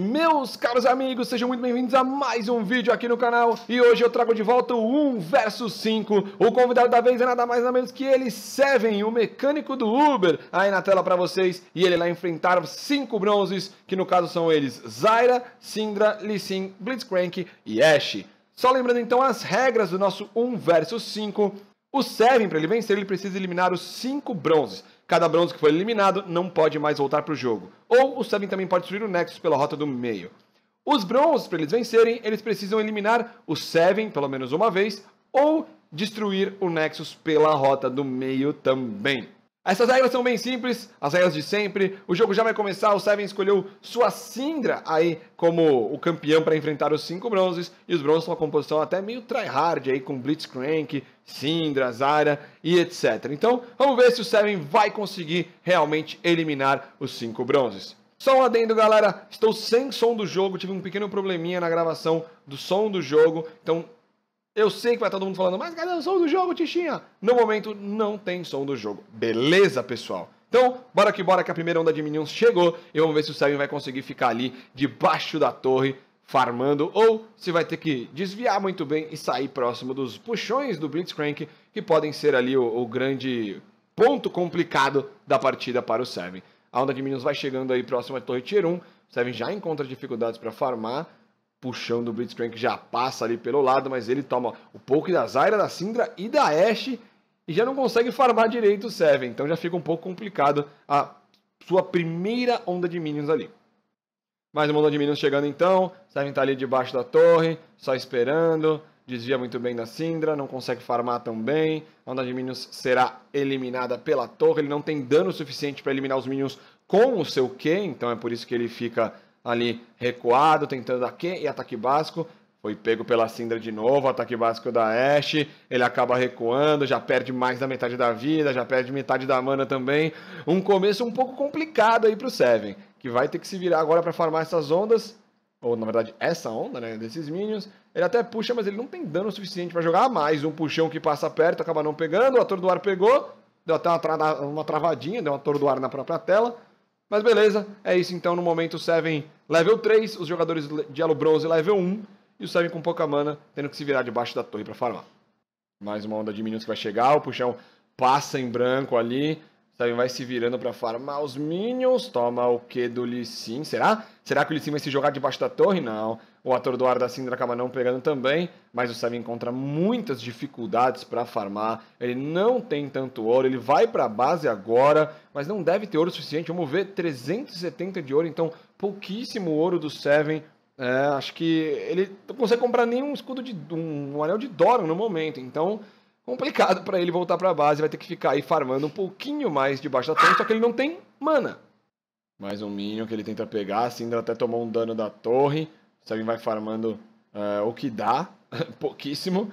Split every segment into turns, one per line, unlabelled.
Meus caros amigos, sejam muito bem-vindos a mais um vídeo aqui no canal e hoje eu trago de volta o 1 vs 5. O convidado da vez é nada mais nada menos que ele, Seven, o mecânico do Uber, aí na tela para vocês. E ele lá enfrentaram cinco bronzes, que no caso são eles Zyra, Syndra, Lee Sin, Blitzcrank e Ashe. Só lembrando então as regras do nosso 1 vs 5. O Seven, para ele vencer, ele precisa eliminar os cinco bronzes. Cada bronze que foi eliminado não pode mais voltar para o jogo. Ou o Seven também pode destruir o Nexus pela rota do meio. Os bronzes, para eles vencerem, eles precisam eliminar o Seven, pelo menos uma vez, ou destruir o Nexus pela rota do meio também. Essas regras são bem simples, as regras de sempre. O jogo já vai começar. O Seven escolheu sua Sindra aí como o campeão para enfrentar os cinco bronzes. E os bronzes são uma composição até meio tryhard aí, com Blitzcrank, Sindra, Zara e etc. Então, vamos ver se o Seven vai conseguir realmente eliminar os cinco bronzes. Só um adendo, galera. Estou sem som do jogo. Tive um pequeno probleminha na gravação do som do jogo. Então, eu sei que vai todo mundo falando, mas cadê o som do jogo, Tichinha? No momento, não tem som do jogo. Beleza, pessoal? Então, bora que bora que a primeira onda de Minions chegou e vamos ver se o Seven vai conseguir ficar ali debaixo da torre farmando ou se vai ter que desviar muito bem e sair próximo dos puxões do Blitzcrank que podem ser ali o, o grande ponto complicado da partida para o Seven. A onda de Minions vai chegando aí próximo à torre tier 1, o Seven já encontra dificuldades para farmar, puxão do Blitzcrank já passa ali pelo lado, mas ele toma o pouco da Zyra, da Syndra e da Ashe e já não consegue farmar direito o Seven, então já fica um pouco complicado a sua primeira onda de minions ali. Mais uma onda de minions chegando então, Seven tá ali debaixo da torre, só esperando, desvia muito bem da Syndra, não consegue farmar também, a onda de minions será eliminada pela torre, ele não tem dano suficiente para eliminar os minions com o seu Q, então é por isso que ele fica ali recuado, tentando aqui e ataque básico. Foi pego pela Sindra de novo, ataque básico da Ashe. Ele acaba recuando, já perde mais da metade da vida, já perde metade da mana também. Um começo um pouco complicado aí pro Seven, que vai ter que se virar agora para farmar essas ondas. Ou, na verdade, essa onda, né, desses minions. Ele até puxa, mas ele não tem dano suficiente para jogar mais. Um puxão que passa perto, acaba não pegando. O ator do ar pegou. Deu até uma, tra uma travadinha, deu um ator do ar na própria tela. Mas beleza, é isso então. No momento, o Seven level 3, os jogadores de Hello Bronze level 1 e o Seven com pouca mana tendo que se virar debaixo da torre para farmar. Mais uma onda de minions que vai chegar, o puxão passa em branco ali. O Seven vai se virando para farmar os minions. Toma o que do Lee Sin? Será? Será que o Lee Sin vai se jogar debaixo da torre? Não. O atordoar da Sindra acaba não pegando também, mas o Seven encontra muitas dificuldades para farmar. Ele não tem tanto ouro, ele vai para a base agora, mas não deve ter ouro suficiente. Vamos ver, 370 de ouro, então pouquíssimo ouro do Seven. É, acho que ele não consegue comprar nenhum escudo de um, um anel de Doran no momento, então complicado para ele voltar para a base, vai ter que ficar aí farmando um pouquinho mais debaixo da torre, só que ele não tem mana. Mais um Minion que ele tenta pegar, a Sindra até tomou um dano da torre, se alguém vai farmando uh, o que dá, pouquíssimo.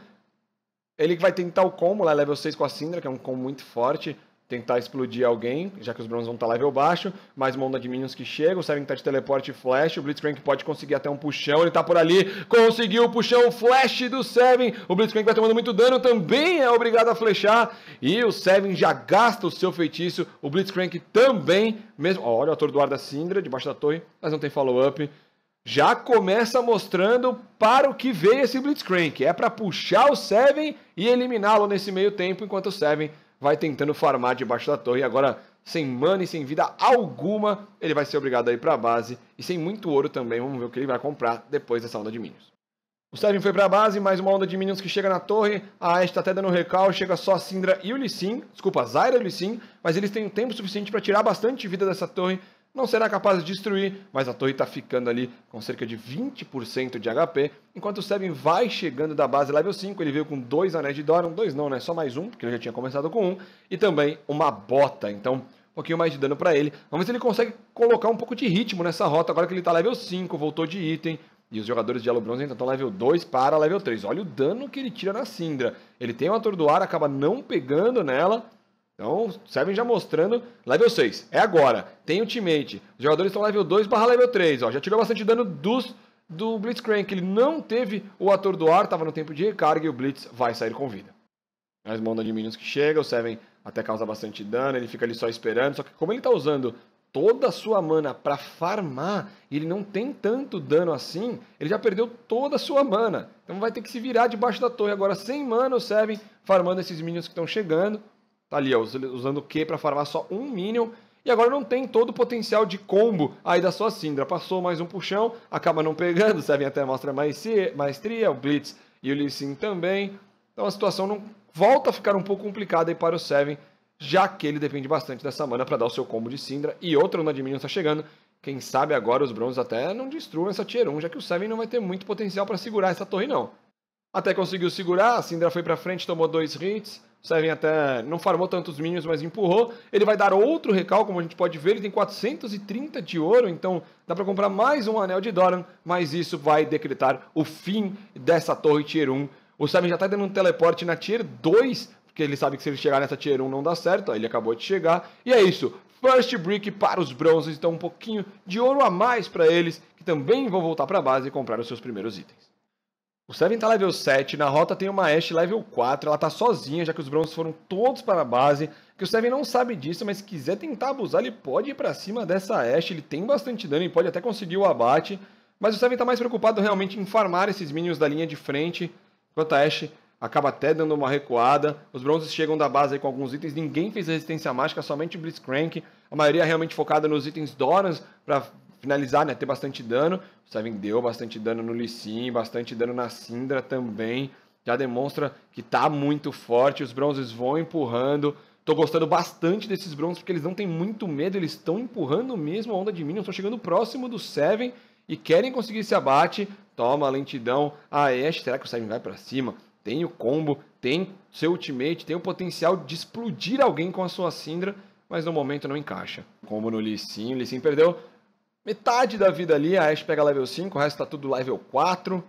Ele vai tentar o combo lá, é level 6 com a Syndra, que é um combo muito forte. Tentar explodir alguém, já que os Bronze vão estar tá level baixo. Mais um onda de minions que chega. O Seven tá de teleporte e flash. O Blitzcrank pode conseguir até um puxão. Ele tá por ali. Conseguiu o puxão. O flash do Seven. O Blitzcrank vai tomando muito dano. Também é obrigado a flechar. E o Seven já gasta o seu feitiço. O Blitzcrank também. mesmo. Olha o atordoar da Syndra debaixo da torre. Mas não tem follow-up já começa mostrando para o que veio esse Blitzcrank. É para puxar o Seven e eliminá-lo nesse meio tempo, enquanto o Seven vai tentando farmar debaixo da torre. Agora, sem mana e sem vida alguma, ele vai ser obrigado a ir para a base. E sem muito ouro também, vamos ver o que ele vai comprar depois dessa onda de Minions. O Seven foi para a base, mais uma onda de Minions que chega na torre. A Ashe está tá até dando recal, chega só a Syndra e o Lissin. Desculpa, a Zyra e o Lissin. Mas eles têm tempo suficiente para tirar bastante vida dessa torre não será capaz de destruir, mas a torre está ficando ali com cerca de 20% de HP, enquanto o Seven vai chegando da base level 5, ele veio com dois anéis de Doran, dois não, né, só mais um, porque ele já tinha começado com um, e também uma bota, então um pouquinho mais de dano para ele. Vamos ver se ele consegue colocar um pouco de ritmo nessa rota, agora que ele está level 5, voltou de item, e os jogadores de Yellow Bronze então estão level 2 para level 3. Olha o dano que ele tira na Syndra. Ele tem um atordoar, acaba não pegando nela, então, Seven já mostrando. Level 6. É agora. Tem ultimate. Os jogadores estão level 2 barra level 3. Ó. Já tirou bastante dano dos do Blitzcrank. Ele não teve o atordoar, estava no tempo de recarga e o Blitz vai sair com vida. Mas manda de minions que chega, o Seven até causa bastante dano, ele fica ali só esperando. Só que como ele está usando toda a sua mana para farmar e ele não tem tanto dano assim, ele já perdeu toda a sua mana. Então vai ter que se virar debaixo da torre agora sem mana o Seven, farmando esses minions que estão chegando. Tá ali, ó, usando o Q para farmar só um Minion. E agora não tem todo o potencial de combo aí da sua Syndra. Passou mais um puxão, acaba não pegando. Seven até mostra maestria, o Blitz e o Lee Sin também. Então a situação não volta a ficar um pouco complicada aí para o Seven, já que ele depende bastante dessa mana para dar o seu combo de Syndra. E outra onda de Minion está chegando. Quem sabe agora os bronzes até não destruam essa Tier 1, já que o Seven não vai ter muito potencial para segurar essa torre não. Até conseguiu segurar, a Syndra foi para frente, tomou dois hits. Seven até não farmou tantos minions, mas empurrou. Ele vai dar outro recal, como a gente pode ver. Ele tem 430 de ouro, então dá para comprar mais um anel de Doran. Mas isso vai decretar o fim dessa torre Tier 1. O Seven já está dando um teleporte na Tier 2, porque ele sabe que se ele chegar nessa Tier 1 não dá certo. Ó, ele acabou de chegar. E é isso. First Brick para os bronzes, então um pouquinho de ouro a mais para eles, que também vão voltar para a base e comprar os seus primeiros itens. O Seven tá level 7, na rota tem uma Ashe level 4, ela tá sozinha, já que os bronzes foram todos para a base. Que o Seven não sabe disso, mas se quiser tentar abusar, ele pode ir para cima dessa Ashe, ele tem bastante dano e pode até conseguir o abate. Mas o Seven tá mais preocupado realmente em farmar esses minions da linha de frente, enquanto a Ashe acaba até dando uma recuada. Os Bronzes chegam da base com alguns itens, ninguém fez resistência mágica, somente Blitzcrank. A maioria realmente focada nos itens Dorans para finalizar, né? Ter bastante dano. O Seven deu bastante dano no Lissin, bastante dano na Sindra também. Já demonstra que tá muito forte. Os bronzes vão empurrando. Tô gostando bastante desses bronzes, porque eles não têm muito medo, eles estão empurrando mesmo a onda de Minion. estão chegando próximo do Seven e querem conseguir esse abate. Toma, lentidão. A Ashe, será que o Seven vai para cima? Tem o combo, tem seu ultimate, tem o potencial de explodir alguém com a sua Syndra, mas no momento não encaixa. Combo no Lee Sin, o Lee Sin perdeu metade da vida ali, a Ashe pega level 5, o resto tá tudo level 4.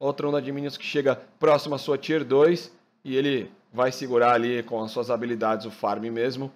Outra onda de minions que chega próximo à sua tier 2 e ele vai segurar ali com as suas habilidades o farm mesmo.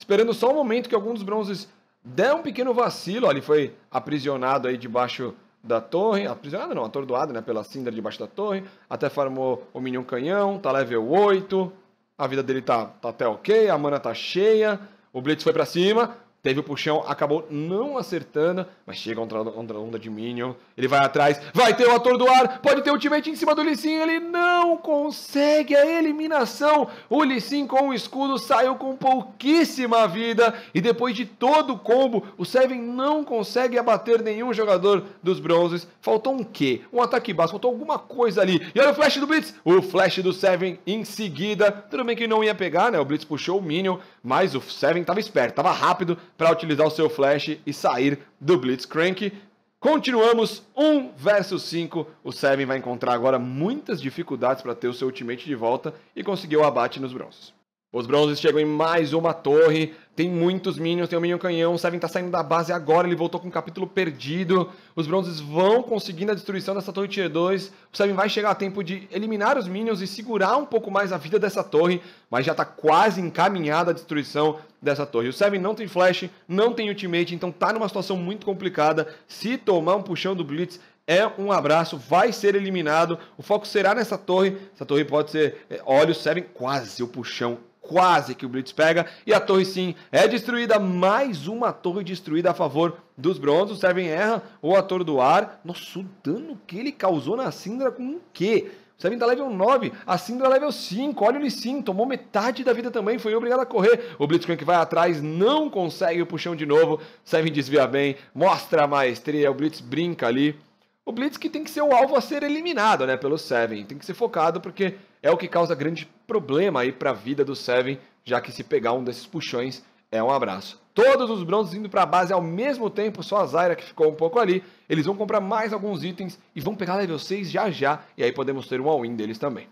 Esperando só o momento que algum dos bronzes der um pequeno vacilo, Ele foi aprisionado aí debaixo da torre, aprisionado não, atordoado, né, pela Cinder debaixo da torre, até farmou o Minion Canhão, tá level 8, a vida dele tá, tá até ok, a mana tá cheia, o Blitz foi para cima, Teve o puxão, acabou não acertando, mas chega contra a onda de Minion. Ele vai atrás, vai ter o atordoar, pode ter o ultimate em cima do Lissin. Ele não consegue a eliminação. O Lissin com o escudo saiu com pouquíssima vida. E depois de todo o combo, o Seven não consegue abater nenhum jogador dos bronzes. Faltou um quê? Um ataque básico, faltou alguma coisa ali. E olha o flash do Blitz, o flash do Seven em seguida. Tudo bem que não ia pegar, né? O Blitz puxou o Minion, mas o Seven tava esperto, tava rápido para utilizar o seu flash e sair do Blitzcrank. Continuamos 1 versus 5. O Seven vai encontrar agora muitas dificuldades para ter o seu ultimate de volta e conseguir o abate nos bronzes. Os bronzes chegam em mais uma torre. Tem muitos minions, tem o um minion canhão. O Seven tá saindo da base agora, ele voltou com um capítulo perdido. Os bronzes vão conseguindo a destruição dessa torre tier 2. O Seven vai chegar a tempo de eliminar os minions e segurar um pouco mais a vida dessa torre, mas já tá quase encaminhada a destruição dessa torre. O Seven não tem flash, não tem ultimate, então tá numa situação muito complicada. Se tomar um puxão do Blitz, é um abraço, vai ser eliminado. O foco será nessa torre. Essa torre pode ser. É, olha o Seven, quase o puxão quase que o Blitz pega e a torre sim é destruída, mais uma torre destruída a favor dos bronzos, o Seven erra o torre do ar, nossa, o dano que ele causou na Syndra com o quê? O Seven tá level 9, a Syndra level 5, olha o Lissin, tomou metade da vida também, foi obrigado a correr, o Blitzcrank vai atrás, não consegue o puxão de novo, Seven desvia bem, mostra a maestria, o Blitz brinca ali, o Blitz que tem que ser o alvo a ser eliminado, né, pelo Seven, tem que ser focado porque é o que causa grande problema aí para a vida do Seven, já que se pegar um desses puxões é um abraço. Todos os bronzes indo para a base ao mesmo tempo, só a Zyra que ficou um pouco ali. Eles vão comprar mais alguns itens e vão pegar level 6 já já, e aí podemos ter um all-in deles também.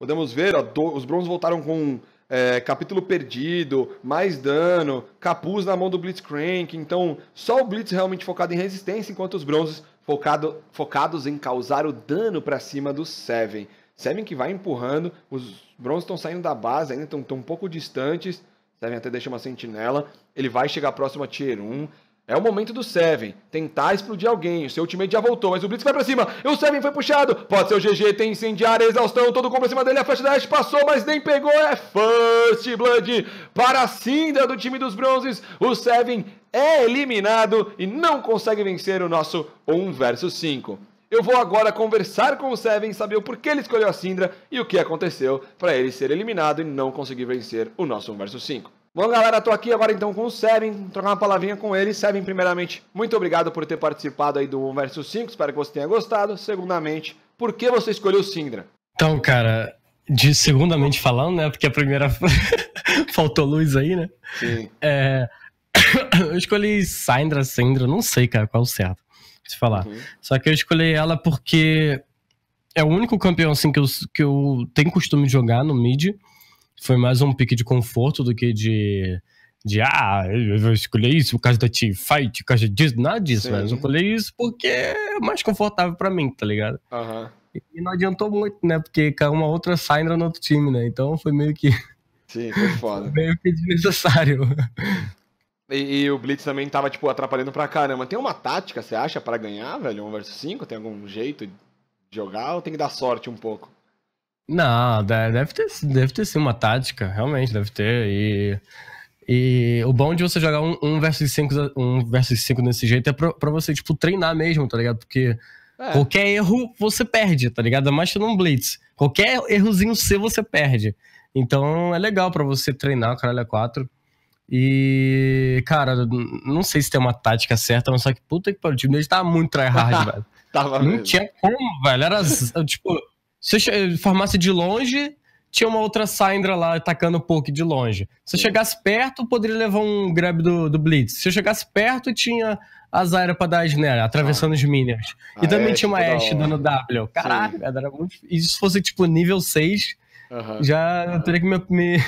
Podemos ver, ó, do... os bronzes voltaram com é, capítulo perdido, mais dano, capuz na mão do Blitzcrank. Então, só o Blitz realmente focado em resistência, enquanto os bronzes focado, focados em causar o dano para cima do Seven. Seven que vai empurrando, os Bronzes estão saindo da base, ainda estão um pouco distantes. Seven até deixa uma sentinela, ele vai chegar próximo a Tier 1. É o momento do Seven tentar explodir alguém. O seu ultimate já voltou, mas o Blitz vai pra cima. E o Seven foi puxado. Pode ser o GG, tem incendiária, exaustão, todo mundo pra cima dele. A Flash Dash passou, mas nem pegou. É First Blood para a Cinda do time dos Bronzes. O Seven é eliminado e não consegue vencer o nosso 1 versus 5. Eu vou agora conversar com o Seven, saber o porquê ele escolheu a Syndra e o que aconteceu para ele ser eliminado e não conseguir vencer o nosso 1 vs 5. Bom, galera, tô aqui agora então com o Seven, trocar uma palavrinha com ele. Seven, primeiramente, muito obrigado por ter participado aí do 1 vs 5, espero que você tenha gostado. Segundamente, por que você escolheu Syndra?
Então, cara, de segundamente falando, né, porque a primeira faltou luz aí, né? Sim. É... Eu escolhi Syndra, Syndra, não sei, cara, qual é o certo se falar. Uhum. Só que eu escolhi ela porque é o único campeão assim que eu, que eu tenho costume de jogar no mid. Foi mais um pique de conforto do que de. De ah, eu escolhi isso por causa da team fight por causa disso, nada disso, né? Eu escolhi isso porque é mais confortável para mim, tá ligado? Uhum. E não adiantou muito, né? Porque caiu uma outra Syndra no outro time, né? Então foi meio que.
Sim, foi foda. meio
que desnecessário.
E, e, o Blitz também tava, tipo, atrapalhando pra caramba. Tem uma tática, você acha, para ganhar, velho? 1 versus 5? Tem algum jeito de jogar ou tem que dar sorte um pouco?
Não, deve ter, deve ter sim uma tática, realmente, deve ter. E, e o bom de você jogar um, um versus 5 um versus 5 desse jeito é pra, pra, você, tipo, treinar mesmo, tá ligado? Porque é. qualquer erro você perde, tá ligado? Mas que um Blitz. Qualquer errozinho seu você perde. Então é legal para você treinar o caralho a 4. E, cara, não sei se tem uma tática certa, mas só que puta que pariu, o time deles tava muito tryhard, velho.
Tava não mesmo. tinha
como, velho. Era tipo, se eu farmácia de longe, tinha uma outra Syndra lá atacando um pouco de longe. Se eu chegasse perto, poderia levar um grab do, do Blitz. Se eu chegasse perto, tinha a Zyra pra dar a snare, atravessando ah. os minions. E a também Ash, é tinha uma tipo Ash dando W. Caraca, velho, era muito. E se fosse tipo nível 6, já teria que me, me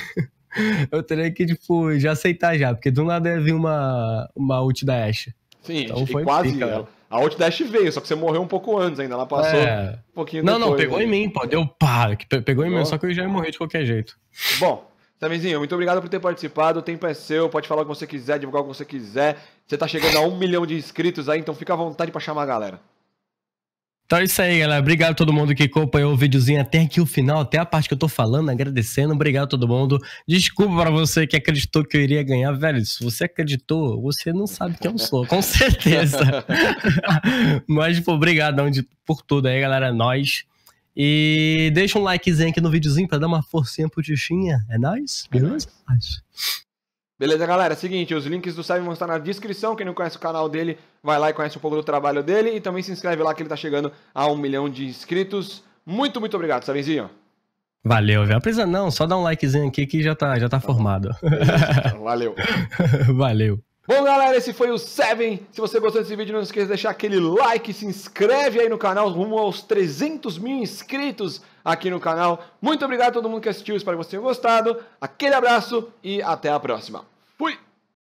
eu teria que, tipo, já aceitar já, porque do nada ia vir uma, uma ult da Ashe.
Sim, então foi quase pica, ela. Né? A ult dash veio, só que você morreu um pouco antes ainda. Ela passou é. um pouquinho Não, depois, não, pegou em mim,
pô. Deu pá, pegou em Bom. mim, só que eu já ia morrer de qualquer jeito.
Bom, tamizinho muito obrigado por ter participado. O tempo é seu, pode falar o que você quiser, divulgar o que você quiser. Você tá chegando a um milhão de inscritos aí, então fica à vontade para chamar a galera.
Então é isso aí, galera. Obrigado a todo mundo que acompanhou o videozinho até aqui o final, até a parte que eu tô falando, agradecendo. Obrigado a todo mundo. Desculpa para você que acreditou que eu iria ganhar, velho. Se você acreditou, você não sabe quem eu sou, com certeza. Mas, pô, obrigado por tudo aí, galera. É Nós. E deixa um likezinho aqui no videozinho para dar uma forcinha pro Tichinha. É nóis? É Beleza? É nóis.
Beleza, galera? É seguinte, os links do Simon estão na descrição. Quem não conhece o canal dele, vai lá e conhece um pouco do trabalho dele. E também se inscreve lá que ele está chegando a um milhão de inscritos. Muito, muito obrigado, Sabenzinho.
Valeu, velho. Precisa não, só dá um likezinho aqui que já tá, já tá, tá formado. Então. valeu. valeu.
Bom, galera, esse foi o 7. Se você gostou desse vídeo, não esqueça de deixar aquele like, se inscreve aí no canal, rumo aos 300 mil inscritos aqui no canal. Muito obrigado a todo mundo que assistiu, espero que vocês tenham gostado. Aquele abraço e até a próxima.